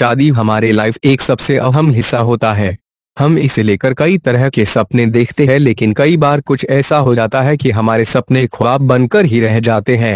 शादी हमारे लाइफ एक सबसे अहम हिस्सा होता है हम इसे लेकर कई तरह के सपने देखते हैं लेकिन कई बार कुछ ऐसा हो जाता है कि हमारे सपने ख्वाब बनकर ही रह जाते हैं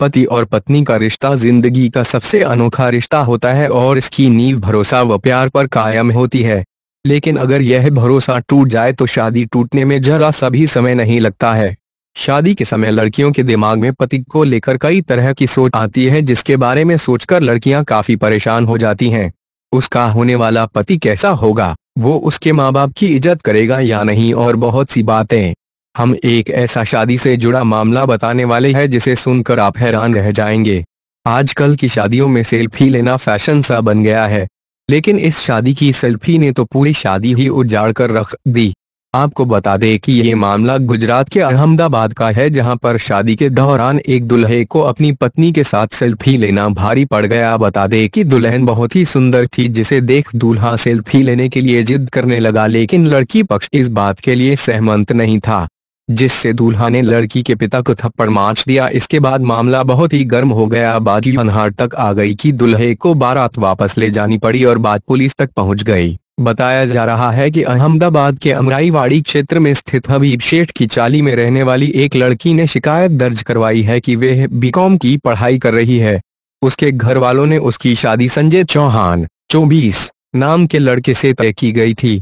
पति और पत्नी का रिश्ता जिंदगी का सबसे अनोखा रिश्ता होता है और इसकी नींव भरोसा व प्यार पर कायम होती है लेकिन अगर यह भरोसा टूट जाए तो शादी टूटने में जरा सभी समय नहीं लगता है शादी के समय लड़कियों के दिमाग में पति को लेकर कई तरह की सोच आती है जिसके बारे में सोचकर लड़कियां काफी परेशान हो जाती हैं उसका होने वाला पति कैसा होगा वो उसके माँ बाप की इज्जत करेगा या नहीं और बहुत सी बातें हम एक ऐसा शादी से जुड़ा मामला बताने वाले हैं जिसे सुनकर आप हैरान रह जाएंगे आजकल की शादियों में सेल्फी लेना फैशन सा बन गया है लेकिन इस शादी की सेल्फी ने तो पूरी शादी ही उजाड़ कर रख दी आपको बता दें कि ये मामला गुजरात के अहमदाबाद का है जहां पर शादी के दौरान एक दुल्हे को अपनी पत्नी के साथ सेल्फी लेना भारी पड़ गया बता दें कि दुल्हन बहुत ही सुंदर थी जिसे देख दूल्हा सेल्फी लेने के लिए जिद करने लगा लेकिन लड़की पक्ष इस बात के लिए सहमत नहीं था जिससे दूल्हा ने लड़की के पिता को थप्पड़ मार दिया इसके बाद मामला बहुत ही गर्म हो गया बाद अनहार तक आ गई कि दुल्हे को बारात वापस ले जानी पड़ी और बाद पुलिस तक पहुंच गई बताया जा रहा है कि अहमदाबाद के अमराईवाड़ी क्षेत्र में स्थित हबीब शेठ की चाली में रहने वाली एक लड़की ने शिकायत दर्ज करवाई है कि वह बीकॉम की पढ़ाई कर रही है उसके घर वालों ने उसकी शादी संजय चौहान चौबीस नाम के लड़के से तय की गई थी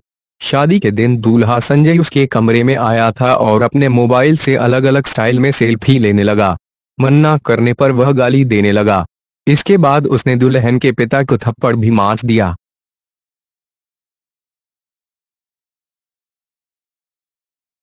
शादी के दिन दूल्हा संजय उसके कमरे में आया था और अपने मोबाइल से अलग अलग स्टाइल में सेल्फी लेने लगा मन्ना करने पर वह गाली देने लगा इसके बाद उसने दुल्हन के पिता को थप्पड़ भी मार दिया